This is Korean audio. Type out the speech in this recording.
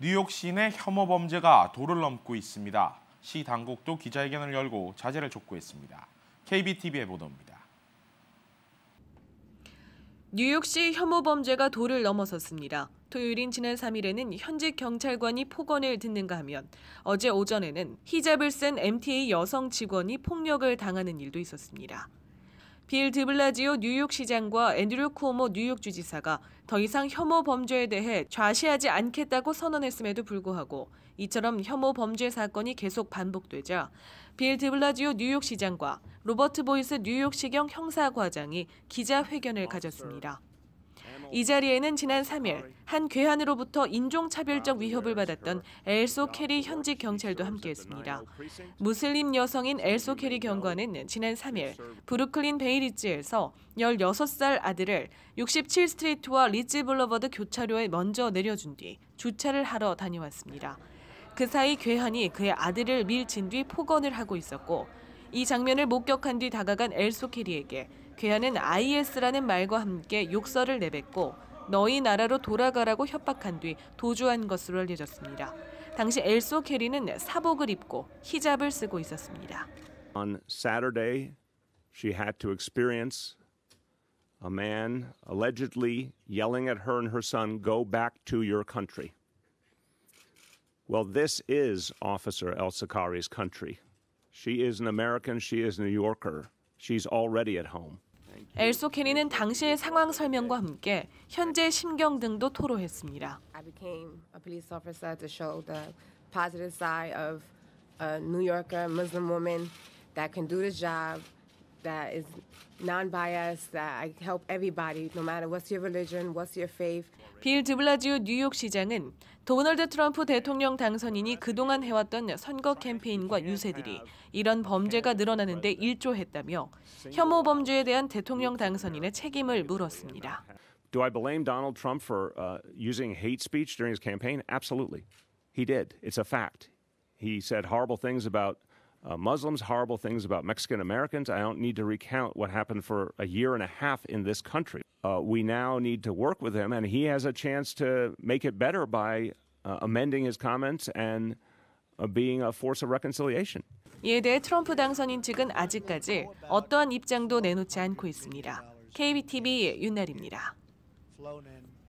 뉴욕 시내 혐오 범죄가 도를 넘고 있습니다. 시 당국도 기자회견을 열고 자제를 촉구했습니다. KBTV의 보도입니다. 뉴욕시 혐오 범죄가 도를 넘어섰습니다. 토요일인 지난 3일에는 현직 경찰관이 폭언을 듣는가 하면 어제 오전에는 히잡을 쓴 MTA 여성 직원이 폭력을 당하는 일도 있었습니다. 빌 드블라지오 뉴욕시장과 앤드류 쿠오모 뉴욕주지사가 더 이상 혐오 범죄에 대해 좌시하지 않겠다고 선언했음에도 불구하고 이처럼 혐오 범죄 사건이 계속 반복되자 빌 드블라지오 뉴욕시장과 로버트 보이스 뉴욕시경 형사과장이 기자회견을 가졌습니다. 이 자리에는 지난 3일 한 괴한으로부터 인종차별적 위협을 받았던 엘소 캐리 현직 경찰도 함께했습니다. 무슬림 여성인 엘소 캐리 경관은 지난 3일 브루클린 베이리지에서 16살 아들을 67스트리트와 리지 블러버드 교차로에 먼저 내려준 뒤 주차를 하러 다녀왔습니다. 그 사이 괴한이 그의 아들을 밀친 뒤 폭언을 하고 있었고 이 장면을 목격한 뒤 다가간 엘소케리에게 괴한은 IS라는 말과 함께 욕설을 내뱉고 너희 나라로 돌아가라고 협박한 뒤 도주한 것으로 알려졌습니다. 당시 엘소케리는 사복을 입고 히잡을 쓰고 있었습니다. On Saturday, she had to experience a man allegedly yelling at her and her son, "Go back to your country." Well, this is Officer El Sakari's country. She is an American. She is a New Yorker. She's already at home. 엘소 케니는 당시의 상황 설명과 함께 현재 심경 등도 토로했습니다. I became a police officer to show the positive side of a New Yorker Muslim woman that can do the job. that is non-biased, that I help everybody, no matter what's your religion, what's your faith. 빌 드블라지오 뉴욕시장은 도널드 트럼프 대통령 당선인이 그동안 해왔던 선거 캠페인과 유세들이 이런 범죄가 늘어나는 데 일조했다며 혐오 범죄에 대한 대통령 당선인의 책임을 물었습니다. Do I blame Donald Trump for uh, using hate speech during his campaign? Absolutely. He did. It's a fact. He said horrible things about uh, Muslims, horrible things about Mexican Americans. I don't need to recount what happened for a year and a half in this country. Uh, we now need to work with him, and he has a chance to make it better by uh, amending his comments and uh, being a force of reconciliation. 이에 대해 트럼프 당선인 측은 아직까지 어떠한 입장도 내놓지 않고 있습니다. KBTV 윤날입니다.